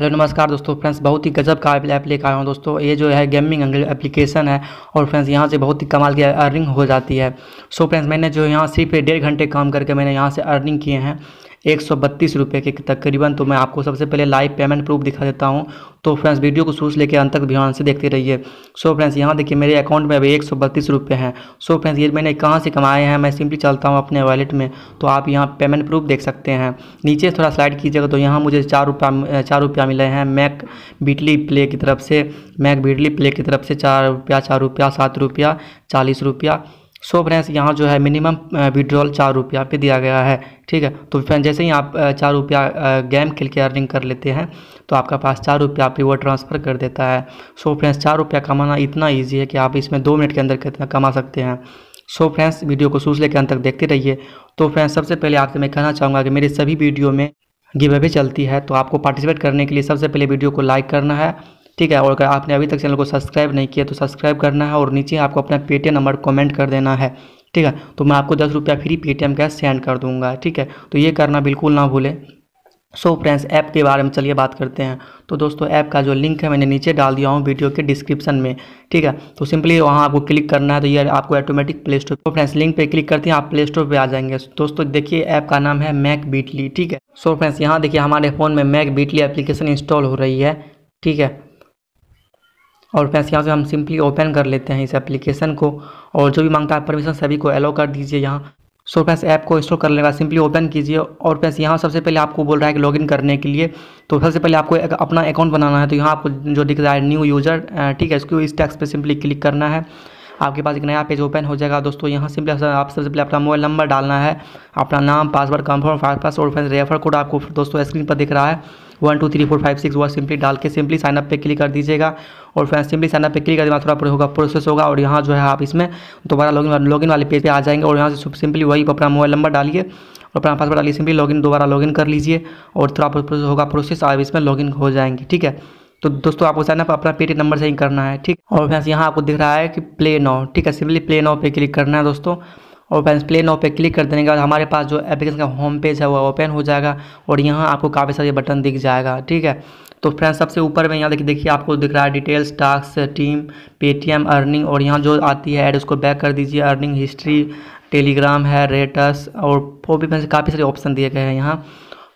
hello नमस्कार दोस्तों friends बहुत ही गजब का ऐप लेकर आया हूँ दोस्तों ये जो है गेमिंग एप्लीकेशन है और फ्रेंड्स यहाँ से बहुत ही कमाल की अर्निंग हो जाती है सो so, फ्रेंड्स मैंने जो यहाँ सिर्फ डेढ़ घंटे काम करके मैंने यहाँ से अर्निंग किए हैं एक सौ बत्तीस रुपये के तकरीबन तो मैं आपको सबसे पहले लाइव पेमेंट प्रूफ दिखा देता हूँ तो फ्रेंड्स वीडियो को सूच लेकर अंत तक ध्यान से देखते रहिए सो फ्रेंड्स यहाँ देखिए मेरे अकाउंट में अभी एक सौ बत्तीस रुपये हैं सो फ्रेंड्स ये मैंने कहाँ से कमाए हैं मैं सिंपली चलता हूँ अपने वॉलेट में तो आप यहाँ पेमेंट प्रूफ देख सकते हैं नीचे थोड़ा स्लाइड कीजिएगा तो यहाँ मुझे चार रुपया चार रुपया मिले हैं मैक बिटली प्ले की तरफ से मैक बिटली प्ले की तरफ से चार रुपया चार रुपया सात रुपया चालीस रुपया सो फ्रेंड्स यहाँ जो है मिनिमम विड्रॉल चार रुपया पे दिया गया है ठीक है तो फ्रेंड जैसे ही आप चार रुपया गेम खेल के अर्निंग कर लेते हैं तो आपका पास चार रुपया पे वो ट्रांसफ़र कर देता है सो फ्रेंड्स चार रुपया कमाना इतना ईजी है कि आप इसमें दो मिनट के अंदर कितना कमा सकते हैं सो फ्रेंड्स वीडियो को सूच लेकर अंत तक देखते रहिए तो फ्रेंड्स सबसे पहले आपसे मैं कहना चाहूँगा कि मेरी सभी वीडियो में गिवे अवे चलती है तो आपको पार्टिसिपेट करने के लिए सबसे पहले वीडियो को लाइक करना है ठीक है और अगर आपने अभी तक चैनल को सब्सक्राइब नहीं किया तो सब्सक्राइब करना है और नीचे आपको अपना पेटीएम नंबर कमेंट कर देना है ठीक है तो मैं आपको दस रुपया फ्री पेटीएम कैश सेंड कर दूंगा ठीक है तो ये करना बिल्कुल ना भूलें सो फ्रेंड्स ऐप के बारे में चलिए बात करते हैं तो दोस्तों ऐप का जो लिंक है मैंने नीचे डाल दिया हूँ वीडियो के डिस्क्रिप्शन में ठीक है तो सिंपली वहाँ आपको क्लिक करना है तो ये आपको ऑटोमेटिक प्ले स्टोर तो फ्रेंड्स लिंक पे क्लिक करते हैं आप प्ले स्टोर पर आ जाएंगे दोस्तों देखिए ऐप का नाम है मैक बीटली ठीक है सो फ्रेंड्स यहाँ देखिए हमारे फ़ोन में मैक बीटली एप्लीकेशन इंस्टॉल हो रही है ठीक है और फ्रेंड्स यहाँ से हम सिंपली ओपन कर लेते हैं इस एप्लीकेशन को और जो भी मांगता है परमिशन सभी को अलाउ कर दीजिए यहाँ सो फैस ऐप को इंस्टॉल करने के बाद सिंपली ओपन कीजिए और फैस यहाँ सबसे पहले आपको बोल रहा है कि लॉगिन करने के लिए तो सबसे पहले आपको एक अपना अकाउंट बनाना है तो यहाँ आपको जो दिख रहा है न्यू यूज़र ठीक है इसको इस टैक्स पर सिंपली क्लिक करना है आपके पास एक नया पेज ओपन हो जाएगा दोस्तों यहाँ सिंपली आप सबसे पहले अपना मोबाइल नंबर डालना है अपना नाम पासवर्ड कंफर्म फास्ट पास और फ्रेंड्स रेफर कोड आपको दोस्तों स्क्रीन पर दिख रहा है one two three four five six वो सिंपली डाल के सिंपली साइनअप पे क्लिक कर दीजिएगा और फ्रेंड सिंपली साइनअप पे क्लिक कर देना थोड़ा होगा प्रोसेस होगा और यहाँ जो है आप इसमें दोबारा लॉगिन लॉगिन वाले पेज पे आ जाएंगे और यहाँ से सिंपली वही अपना मोबाइल नंबर डालिए और अपना पासवर्ड डालिए सिंपली लॉगिन दोबारा लॉगिन कर लीजिए और थोड़ा प्रोसेस होगा प्रोसेस आप इसमें लॉगिन हो जाएंगे ठीक है तो दोस्तों आपको साइनअप अपना पेटीएम नंबर से ही करना है ठीक और फ्रेंड्स यहाँ आपको दिख रहा है कि प्ले नाउ ठीक है सिंपली प्ले नाउ पे क्लिक करना है दोस्तों और फ्रेंड्स प्ले नाउ पे क्लिक कर देने के बाद हमारे पास जो एप्लीकेशन का होम पेज है वो ओपन हो जाएगा और यहाँ आपको काफ़ी सारे बटन दिख जाएगा ठीक है तो फ्रेंड्स सबसे ऊपर में यहाँ देखिए देखिए आपको दिख रहा है details task team Paytm earning और यहाँ जो आती है एड उसको बैक कर दीजिए अर्निंग हिस्ट्री टेलीग्राम है रेटस और वो भी फ्रेंड्स काफ़ी सारे ऑप्शन दिए गए हैं यहाँ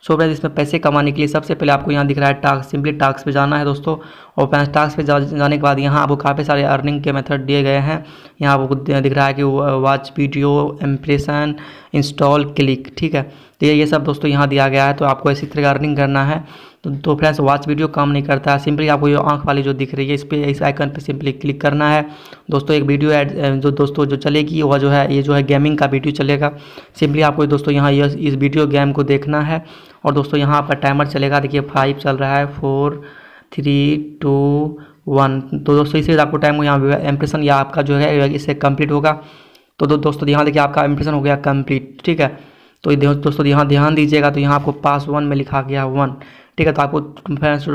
सो फ्रेंड इसमें पैसे कमाने के लिए सबसे पहले आपको यहाँ दिख रहा है टास्क सिंपली टास्क पे जाना है दोस्तों और फ्रेंड्स टास्क पे जाने के बाद यहाँ आपको काफ़ी सारे अर्निंग के मेथड दिए गए हैं यहाँ आपको दिख रहा है कि watch video impression install click ठीक है तो ये सब दोस्तों यहाँ दिया गया है तो आपको इसी तरह का अर्निंग करना है तो, तो फ्रेंड्स वॉच वीडियो काम नहीं करता है सिंपली आपको ये आंख वाली जो दिख रही है इस पर इस आइकन पे सिंपली क्लिक करना है दोस्तों एक वीडियो एड जो दोस्तों जो चलेगी वह जो है ये जो है गेमिंग का वीडियो चलेगा सिंपली आपको दोस्तों यहाँ ये इस वीडियो गेम को देखना है और दोस्तों यहाँ आपका टाइमर चलेगा देखिए फाइव चल रहा है फोर थ्री टू वन तो दोस्तों इसी आपको टाइम यहाँ एम्प्रेशन या आपका जो है इससे कम्प्लीट होगा तो दो, दोस्तों यहाँ देखिए आपका इम्प्रेशन हो गया कम्प्लीट ठीक है तो दोस्तों यहाँ ध्यान दीजिएगा तो यहाँ आपको पास वन में लिखा गया वन ठीक है तो आपको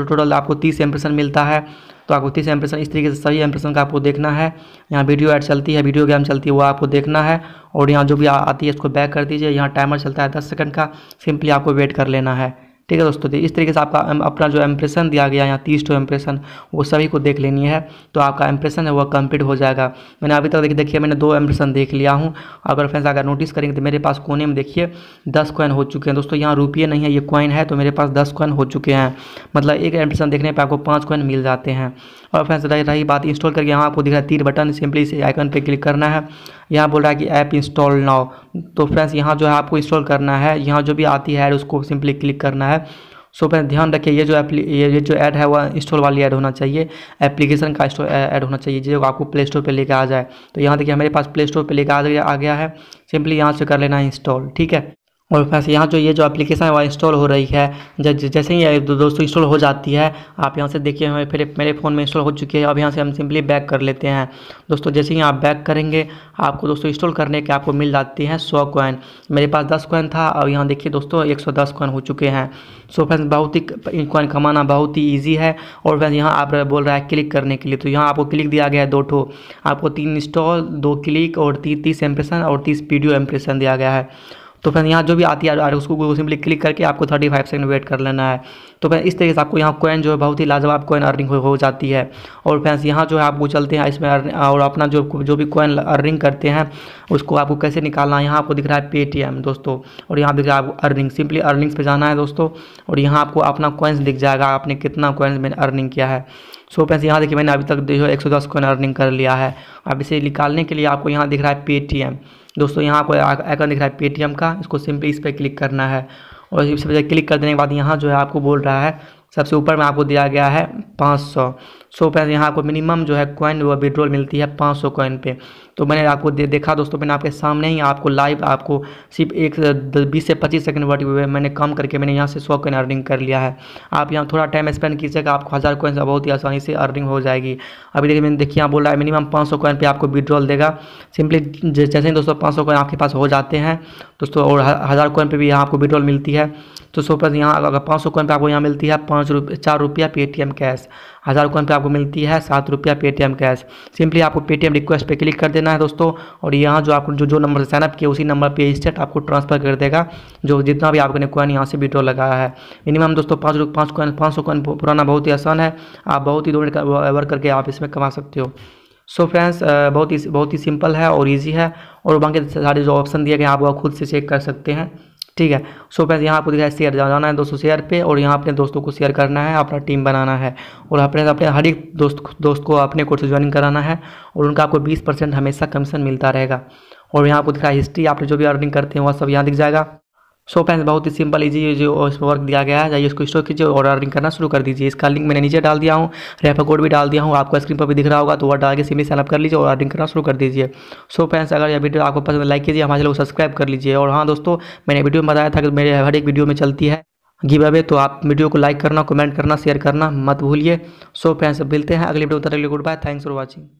टोटल आपको तीस एम्प्रेशन मिलता है तो आपको तीस एम्प्रेशन इस तरीके से सभी एम्प्रेशन का आपको देखना है यहाँ वीडियो ऐड चलती है वीडियो गेम चलती है वो आपको देखना है और यहाँ जो भी आती है इसको बैक कर दीजिए यहाँ टाइमर चलता है दस सेकंड का सिंपली आपको वेट कर लेना है ठीक है दोस्तों तो इस तरीके से आपका अपना जो एम्प्रेशन दिया गया यहाँ तीस टू एम्प्रेशन वो सभी को देख लेनी है तो आपका एम्प्रेशन है वह कम्प्लीट हो जाएगा मैंने अभी तक देखिए देखिए मैंने दो एम्प्रेशन देख लिया हूँ अगर फ्रेंड्स अगर नोटिस करेंगे तो मेरे पास कोने में देखिए दस कॉइन हो चुके हैं दोस्तों यहाँ रुपये नहीं है ये कॉइन है तो मेरे पास दस कॉइन हो चुके हैं मतलब एक एम्प्रेशन देखने पर आपको पाँच कॉइन मिल जाते हैं और फ्रेंड्स रही रही बात इंस्टॉल करके यहाँ आपको दिख रहा है तीन बटन सिंपली इस आइकन पर क्लिक करना है यहाँ बोल रहा है कि ऐप इंस्टॉल नाउ तो फ्रेंड्स यहाँ जो है आपको इंस्टॉल करना है यहाँ जो भी आती है उसको सिंपली क्लिक करना है सो so, ध्यान रखिए ये जो ये जो ऐड है वह इंस्टॉल वाली ऐड होना चाहिए एप्लीकेशन का इंस्टॉल ऐड होना चाहिए जो आपको प्ले स्टोर पर लेकर आ जाए तो यहाँ देखिए हमारे पास प्ले स्टोर पर लेकर आ गया है सिंपली यहाँ से कर लेना इंस्टॉल ठीक है और फैस यहाँ जो ये जो एप्लीकेशन है वह इंस्टॉल हो रही है जैसे ही दो, दोस्तों इंस्टॉल हो जाती है आप यहाँ से देखिए हमें फिर मेरे फ़ोन में इंस्टॉल हो चुकी है अब यहाँ से हम सिंपली बैक कर लेते हैं दोस्तों जैसे ही आप बैक करेंगे आपको दोस्तों इंस्टॉल करने के आपको मिल जाती हैं सौ कॉइन मेरे पास दस कॉइन था और यहाँ देखिए दोस्तों एक सौ दस कॉइन हो चुके हैं सो फैंस बहुत ही कॉइन कमाना बहुत ही ईजी है और फैंस यहाँ आप बोल रहा है क्लिक करने के लिए तो यहाँ आपको क्लिक दिया गया है दो ठो आपको तीन इंस्टॉल दो क्लिक और तीस इंप्रेशन और तीस वीडियो इंप्रेशन दिया गया है तो फिर यहाँ जो भी आती है आ उसको गूगल सिंपली क्लिक करके आपको थर्टी फाइव सेकंड वेट कर लेना है तो फिर इस तरीके से आपको यहाँ कोइन जो है बहुत ही लाजवाब कोइन अर्निंग हो, हो जाती है और फैंस यहाँ जो है आपको चलते हैं इसमें और अपना जो जो भी कोइन अर्निंग करते हैं उसको आपको कैसे निकालना है यहाँ आपको दिख रहा है पेटीएम दोस्तों और यहाँ दिख रहा है आपको अर्निंग सिंपली अर्निंग्स पर जाना है दोस्तों और यहाँ आपको अपना कोइंस दिख जाएगा आपने कितना कोइंस मैंने अर्निंग किया है सो फैंस यहाँ देखिए मैंने अभी तक जो है एक सौ दस कोइन अर्निंग कर लिया है अब इसे निकालने के लिए आपको यहाँ दिख रहा है पेटीएम दोस्तों यहाँ आपको आइकन दिख रहा है पेटीएम का इसको सिंपली इस पर क्लिक करना है और इस पर क्लिक कर देने के बाद यहाँ जो है आपको बोल रहा है सबसे ऊपर में आपको दिया गया है पाँच सौ सौ पैसे यहाँ आपको मिनिमम जो है कॉइन वो विड्रॉल मिलती है पाँच सौ कॉइन पर तो मैंने आपको दे, देखा दोस्तों मैंने आपके सामने ही आपको लाइव आपको सिर्फ एक बीस से पच्चीस सेकंड वर्ट हुए मैंने कम करके मैंने यहाँ से सौ कॉइन अर्निंग कर लिया है आप यहाँ थोड़ा टाइम स्पेंड कीजिएगा आपको हज़ार कॉइन बहुत ही आसानी से अर्निंग हो जाएगी अभी देखिए मैंने देखिए यहाँ बोल रहा है मिनिमम पाँच सौ कॉइन पर आपको विड्रॉल देगा सिंपली जैसे ही दोस्तों पाँच सौ कॉइन आपके पास हो जाते हैं दोस्तों और हज़ार कॉइन पर भी यहाँ आपको विड्रॉल मिलती है तो सौ पर यहाँ अगर पाँच सौ कॉइन पर आपको यहाँ मिलती है पाँच रुपये चार रुपया पेटीएम कैश हज़ार कॉइन पर आपको मिलती है सात रुपया पेटीएम कैश सिंपली आपको पेटीएम रिक्वेस्ट पे क्लिक कर देना है दोस्तों और यहाँ जो आपको जो जो नंबर से साइनअप किया उसी नंबर पर स्टेट आपको ट्रांसफर कर देगा जो जितना भी आपने कॉइन यहाँ से विड्रॉ लगाया है मिनिमम दोस्तों पाँच पाँच कॉइन पाँच सौ कॉइन पुराना बहुत ही आसान है आप बहुत ही दो मिनट वर्क करके आप इसमें कमा सकते हो सो so फ्रेंड्स बहुत ही बहुत ही सिंपल है और इजी है और बाकी सारे जो ऑप्शन दिए गए आप खुद से चेक कर सकते हैं ठीक है सो फ्रेंड्स यहाँ आपको दिखाया शेयर जाना है दोस्तों शेयर पे और यहाँ अपने दोस्तों को शेयर करना है अपना टीम बनाना है और अपने अपने हर एक दोस्त दोस्त को अपने कोर्स ज्वाइन कराना है और उनका आपको बीस परसेंट हमेशा कमीशन मिलता रहेगा और यहाँ आपको दिखाया हिस्ट्री आपने जो भी अर्निंग करते हैं वह सब यहाँ दिख जाएगा सो फ्रेंड्स बहुत ही सिंपल इजी जो इसमें वर्क दिया गया है जाइए इसको स्टोर कीजिए और अर्निंग करना शुरू कर दीजिए इसका लिंक मैंने नीचे डाल दिया हूँ रेफर कोड भी डाल दिया हूँ आपको स्क्रीन पर भी दिख रहा होगा तो वह डाल के सिम्पली साइनअप कर लीजिए और अर्निंग करना शुरू कर दीजिए सो फ्रेंड्स अगर यह वीडियो आपको पसंद लाइक कीजिए हमारे लोग सब्सक्राइब कर लीजिए और हाँ दोस्तों मैंने वीडियो में बताया था कि मेरे हर एक वीडियो में चलती है गिव अवे तो आप वीडियो को लाइक करना कमेंट करना शेयर करना मत भूलिए सो फ्रेंड्स मिलते हैं अगले वीडियो तक good bye thanks for watching